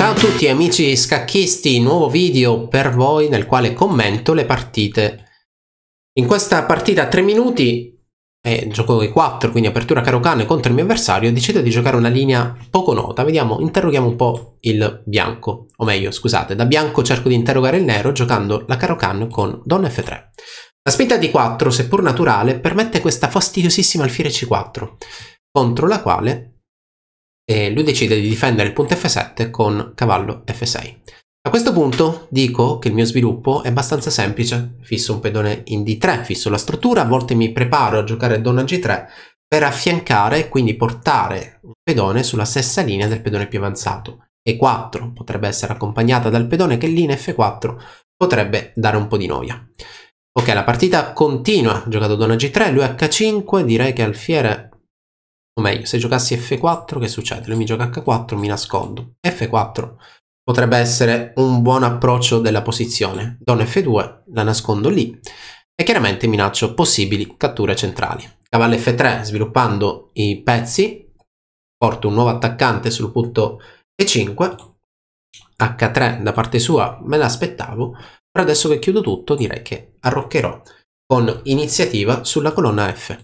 Ciao a tutti amici scacchisti, nuovo video per voi nel quale commento le partite. In questa partita a 3 minuti, eh, gioco i 4, quindi apertura caro cane contro il mio avversario, decido di giocare una linea poco nota. Vediamo, interroghiamo un po' il bianco, o meglio, scusate, da bianco cerco di interrogare il nero giocando la caro cane con donna f3. La spinta d 4, seppur naturale, permette questa fastidiosissima alfiere c4, contro la quale e lui decide di difendere il punto F7 con cavallo F6. A questo punto dico che il mio sviluppo è abbastanza semplice, fisso un pedone in D3, fisso la struttura, a volte mi preparo a giocare donna G3 per affiancare, e quindi portare un pedone sulla stessa linea del pedone più avanzato. E4 potrebbe essere accompagnata dal pedone che lì in F4 potrebbe dare un po' di noia. Ok, la partita continua, giocato donna G3, lui H5, direi che alfiere o meglio, se giocassi F4 che succede? Lui mi gioca H4, mi nascondo. F4 potrebbe essere un buon approccio della posizione. Donna F2, la nascondo lì e chiaramente minaccio possibili catture centrali. Cavallo F3 sviluppando i pezzi, porto un nuovo attaccante sul punto E5, H3 da parte sua me l'aspettavo, però adesso che chiudo tutto direi che arroccherò con iniziativa sulla colonna F.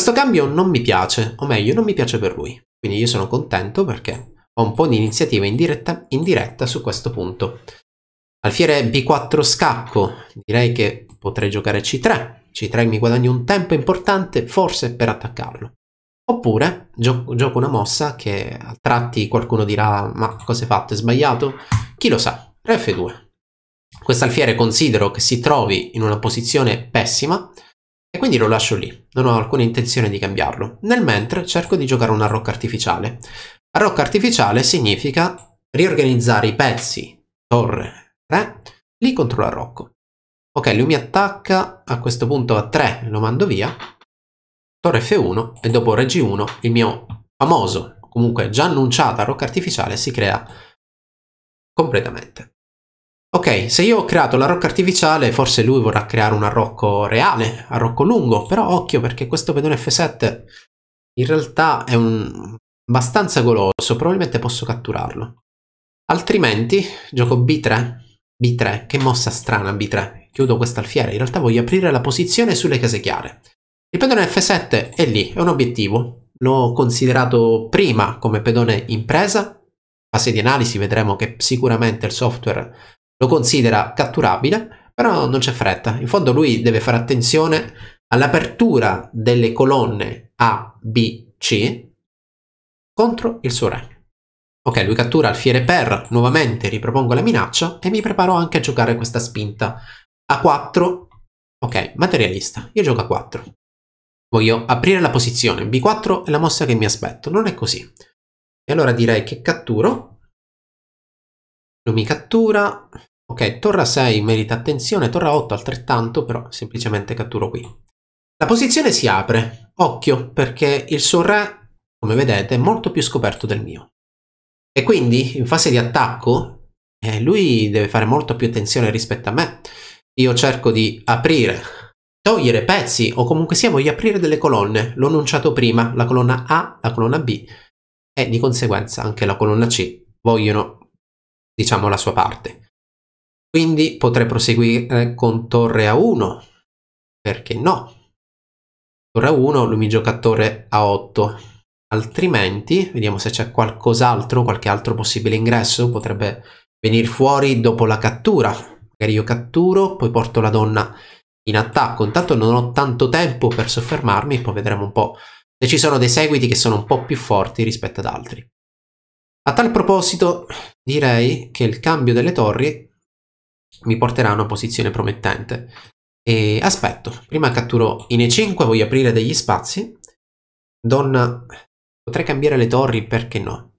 Questo cambio non mi piace, o meglio, non mi piace per lui. Quindi io sono contento perché ho un po' di iniziativa in diretta su questo punto. Alfiere B4 scacco, direi che potrei giocare C3. C3 mi guadagno un tempo importante, forse per attaccarlo. Oppure gio gioco una mossa che a tratti qualcuno dirà ma cosa hai fatto, è sbagliato? Chi lo sa, Re F2. Quest'alfiere considero che si trovi in una posizione pessima, e quindi lo lascio lì, non ho alcuna intenzione di cambiarlo. Nel mentre cerco di giocare una rocca artificiale. rocca artificiale significa riorganizzare i pezzi, torre, 3, lì contro la rocco. Ok, lui mi attacca, a questo punto a 3 lo mando via, torre F1 e dopo Re g 1 il mio famoso, comunque già annunciata rocca artificiale si crea completamente ok, se io ho creato l'arrocco artificiale, forse lui vorrà creare un arrocco reale, arrocco lungo, però occhio perché questo pedone F7 in realtà è un... abbastanza goloso, probabilmente posso catturarlo. Altrimenti gioco B3, B3, che mossa strana B3, chiudo questa alfiera, in realtà voglio aprire la posizione sulle case chiare. Il pedone F7 è lì, è un obiettivo, l'ho considerato prima come pedone impresa, fase di analisi vedremo che sicuramente il software lo considera catturabile, però non c'è fretta. In fondo lui deve fare attenzione all'apertura delle colonne A, B, C contro il suo re. Ok, lui cattura alfiere per, nuovamente ripropongo la minaccia e mi preparo anche a giocare questa spinta. A4, ok, materialista, io gioco a 4. Voglio aprire la posizione, B4 è la mossa che mi aspetto, non è così. E allora direi che catturo lo mi cattura. Ok, torra 6 merita attenzione, torra 8 altrettanto, però semplicemente catturo qui. La posizione si apre, occhio, perché il suo re, come vedete, è molto più scoperto del mio. E quindi, in fase di attacco, eh, lui deve fare molto più attenzione rispetto a me. Io cerco di aprire, togliere pezzi, o comunque sia voglio aprire delle colonne. L'ho annunciato prima, la colonna A, la colonna B, e di conseguenza anche la colonna C vogliono diciamo la sua parte. Quindi potrei proseguire con torre a 1, perché no? Torre a 1, lui mi gioca torre a 8, altrimenti vediamo se c'è qualcos'altro, qualche altro possibile ingresso, potrebbe venire fuori dopo la cattura. Magari io catturo, poi porto la donna in attacco. Intanto non ho tanto tempo per soffermarmi, poi vedremo un po' se ci sono dei seguiti che sono un po' più forti rispetto ad altri. A tal proposito direi che il cambio delle torri mi porterà a una posizione promettente. E aspetto, prima catturo in E5, voglio aprire degli spazi. Donna, potrei cambiare le torri, perché no?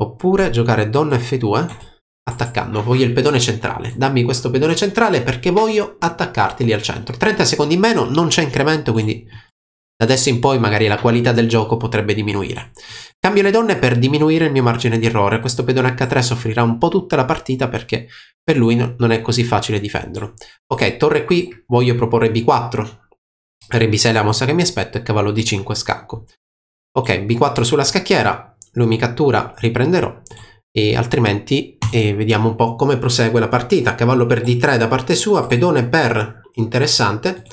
Oppure giocare donna F2 attaccando, voglio il pedone centrale. Dammi questo pedone centrale perché voglio attaccarti lì al centro. 30 secondi in meno, non c'è incremento, quindi da adesso in poi magari la qualità del gioco potrebbe diminuire. Cambio le donne per diminuire il mio margine di errore, questo pedone H3 soffrirà un po' tutta la partita perché per lui non è così facile difenderlo. Ok, torre qui, voglio proporre B4, per B6 è la mossa che mi aspetto e cavallo D5 scacco. Ok, B4 sulla scacchiera, lui mi cattura, riprenderò, e altrimenti e vediamo un po' come prosegue la partita. Cavallo per D3 da parte sua, pedone per interessante,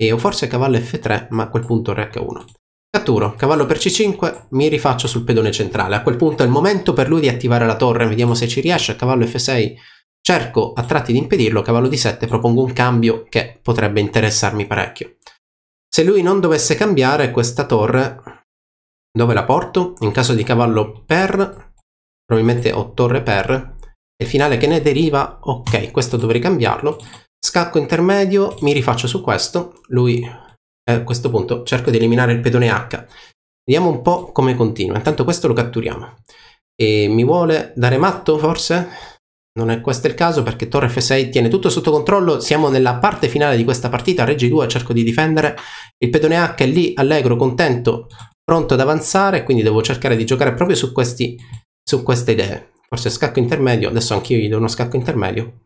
e o forse cavallo F3, ma a quel punto Re H1. Catturo, cavallo per c5, mi rifaccio sul pedone centrale. A quel punto è il momento per lui di attivare la torre, vediamo se ci riesce. Cavallo f6, cerco a tratti di impedirlo, cavallo d7, propongo un cambio che potrebbe interessarmi parecchio. Se lui non dovesse cambiare questa torre, dove la porto? In caso di cavallo per, probabilmente ho torre per, e il finale che ne deriva, ok, questo dovrei cambiarlo. Scacco intermedio, mi rifaccio su questo, lui a questo punto cerco di eliminare il pedone H. Vediamo un po' come continua. Intanto questo lo catturiamo. E mi vuole dare matto forse? Non è questo il caso perché torre F6 tiene tutto sotto controllo. Siamo nella parte finale di questa partita. Reggi 2 cerco di difendere. Il pedone H è lì allegro, contento, pronto ad avanzare. Quindi devo cercare di giocare proprio su, questi, su queste idee. Forse scacco intermedio. Adesso anch'io gli do uno scacco intermedio.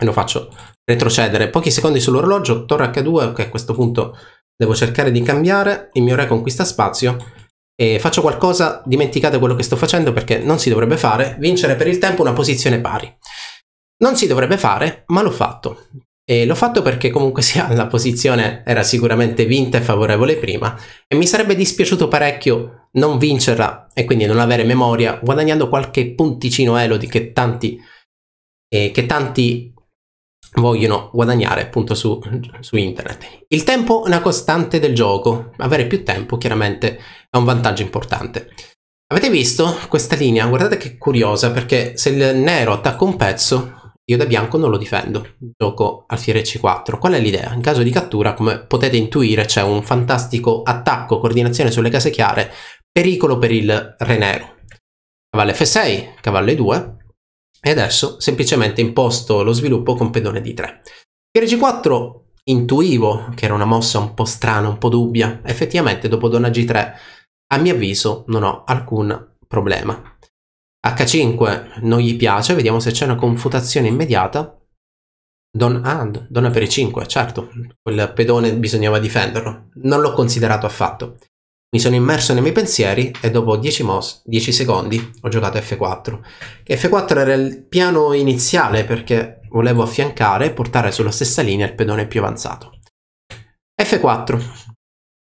E lo faccio retrocedere. Pochi secondi sull'orologio. Torre H2 che a questo punto Devo cercare di cambiare, il mio re conquista spazio e faccio qualcosa, dimenticate quello che sto facendo perché non si dovrebbe fare, vincere per il tempo una posizione pari. Non si dovrebbe fare, ma l'ho fatto. E l'ho fatto perché comunque sia la posizione era sicuramente vinta e favorevole prima e mi sarebbe dispiaciuto parecchio non vincerla e quindi non avere memoria guadagnando qualche punticino elodi che tanti, eh, che tanti vogliono guadagnare appunto su, su, internet. Il tempo è una costante del gioco, avere più tempo chiaramente è un vantaggio importante. Avete visto questa linea? Guardate che curiosa perché se il nero attacca un pezzo io da bianco non lo difendo, gioco alfiere c4. Qual è l'idea? In caso di cattura, come potete intuire, c'è un fantastico attacco, coordinazione sulle case chiare, pericolo per il re nero. Cavallo f6, cavallo e2, e adesso semplicemente imposto lo sviluppo con pedone d3. Fiore g4 intuivo che era una mossa un po' strana, un po' dubbia, effettivamente dopo donna g3 a mio avviso non ho alcun problema. h5 non gli piace, vediamo se c'è una confutazione immediata. Don, ah, donna per i 5 certo, quel pedone bisognava difenderlo, non l'ho considerato affatto. Mi sono immerso nei miei pensieri e dopo 10, 10 secondi ho giocato F4. Che F4 era il piano iniziale perché volevo affiancare e portare sulla stessa linea il pedone più avanzato. F4,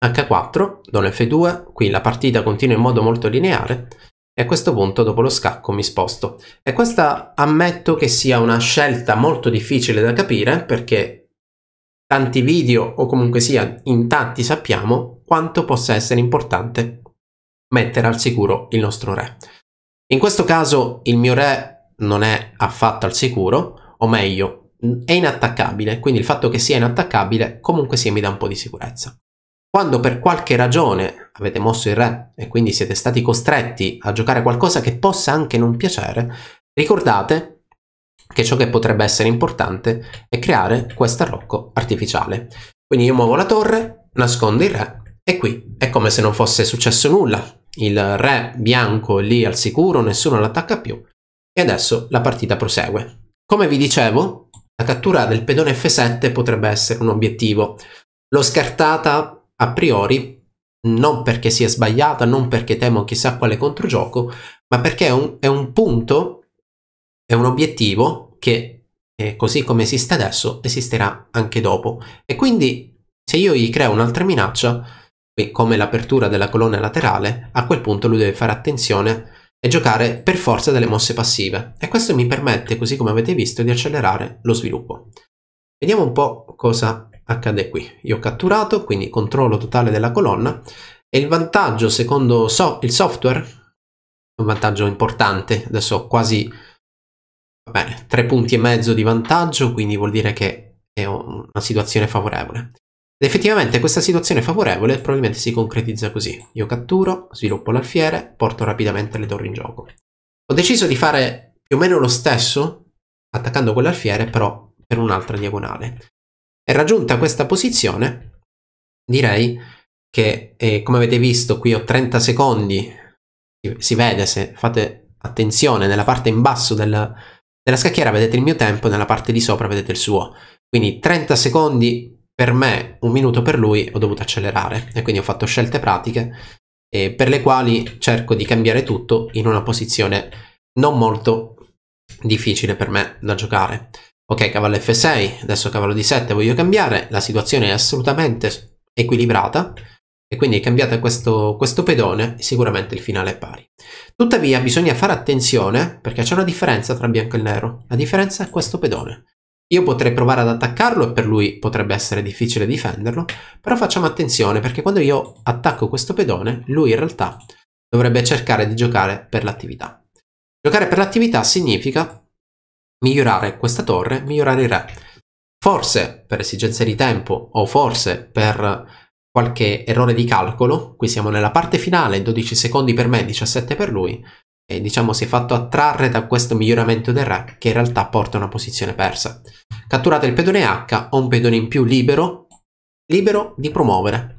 H4, dono F2, qui la partita continua in modo molto lineare e a questo punto dopo lo scacco mi sposto. E questa ammetto che sia una scelta molto difficile da capire perché tanti video o comunque sia in tanti sappiamo quanto possa essere importante mettere al sicuro il nostro re. In questo caso il mio re non è affatto al sicuro, o meglio, è inattaccabile, quindi il fatto che sia inattaccabile comunque sia mi dà un po' di sicurezza. Quando per qualche ragione avete mosso il re e quindi siete stati costretti a giocare qualcosa che possa anche non piacere, ricordate che ciò che potrebbe essere importante è creare questo arrocco artificiale. Quindi io muovo la torre, nascondo il re e qui è come se non fosse successo nulla. Il re bianco è lì al sicuro, nessuno l'attacca più e adesso la partita prosegue. Come vi dicevo, la cattura del pedone F7 potrebbe essere un obiettivo. L'ho scartata a priori non perché sia sbagliata, non perché temo chissà quale controgioco, ma perché è un, è un punto, è un obiettivo che eh, così come esiste adesso esisterà anche dopo e quindi se io gli creo un'altra minaccia come l'apertura della colonna laterale a quel punto lui deve fare attenzione e giocare per forza delle mosse passive e questo mi permette così come avete visto di accelerare lo sviluppo vediamo un po' cosa accade qui io ho catturato quindi controllo totale della colonna e il vantaggio secondo so il software un vantaggio importante adesso quasi Va Bene, tre punti e mezzo di vantaggio, quindi vuol dire che è una situazione favorevole. Ed effettivamente questa situazione favorevole probabilmente si concretizza così. Io catturo, sviluppo l'alfiere, porto rapidamente le torri in gioco. Ho deciso di fare più o meno lo stesso, attaccando quell'alfiere, però per un'altra diagonale. E raggiunta questa posizione, direi che, eh, come avete visto, qui ho 30 secondi, si vede se fate attenzione nella parte in basso del, nella scacchiera vedete il mio tempo, nella parte di sopra vedete il suo. Quindi 30 secondi per me, un minuto per lui, ho dovuto accelerare e quindi ho fatto scelte pratiche eh, per le quali cerco di cambiare tutto in una posizione non molto difficile per me da giocare. Ok, cavallo F6, adesso cavallo D7 voglio cambiare, la situazione è assolutamente equilibrata, e quindi è cambiato questo, questo pedone sicuramente il finale è pari. Tuttavia bisogna fare attenzione perché c'è una differenza tra bianco e nero, la differenza è questo pedone. Io potrei provare ad attaccarlo e per lui potrebbe essere difficile difenderlo, però facciamo attenzione perché quando io attacco questo pedone, lui in realtà dovrebbe cercare di giocare per l'attività. Giocare per l'attività significa migliorare questa torre, migliorare il re. Forse per esigenze di tempo o forse per qualche errore di calcolo, qui siamo nella parte finale, 12 secondi per me, 17 per lui, e diciamo si è fatto attrarre da questo miglioramento del re che in realtà porta a una posizione persa. Catturato il pedone H, ho un pedone in più libero, libero di promuovere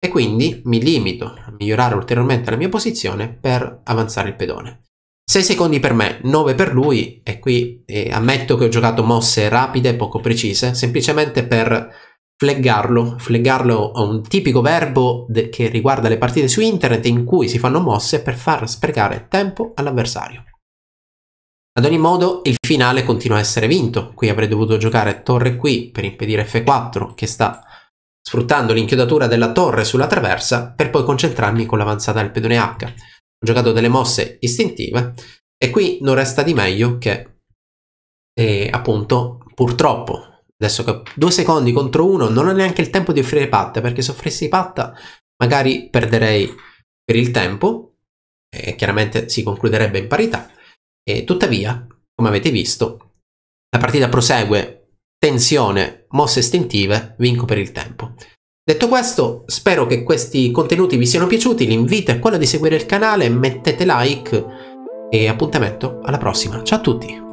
e quindi mi limito a migliorare ulteriormente la mia posizione per avanzare il pedone. 6 secondi per me, 9 per lui e qui eh, ammetto che ho giocato mosse rapide poco precise semplicemente per Fleggarlo. Fleggarlo è un tipico verbo de- che riguarda le partite su internet in cui si fanno mosse per far sprecare tempo all'avversario. Ad ogni modo il finale continua a essere vinto, qui avrei dovuto giocare torre qui per impedire F4 che sta sfruttando l'inchiodatura della torre sulla traversa per poi concentrarmi con l'avanzata del pedone H. Ho giocato delle mosse istintive e qui non resta di meglio che eh, appunto purtroppo Adesso che due secondi contro uno non ho neanche il tempo di offrire patta perché se offrissi patta magari perderei per il tempo e chiaramente si concluderebbe in parità. E tuttavia, come avete visto, la partita prosegue, tensione, mosse istintive, vinco per il tempo. Detto questo, spero che questi contenuti vi siano piaciuti, l'invito è quello di seguire il canale, mettete like e appuntamento alla prossima. Ciao a tutti!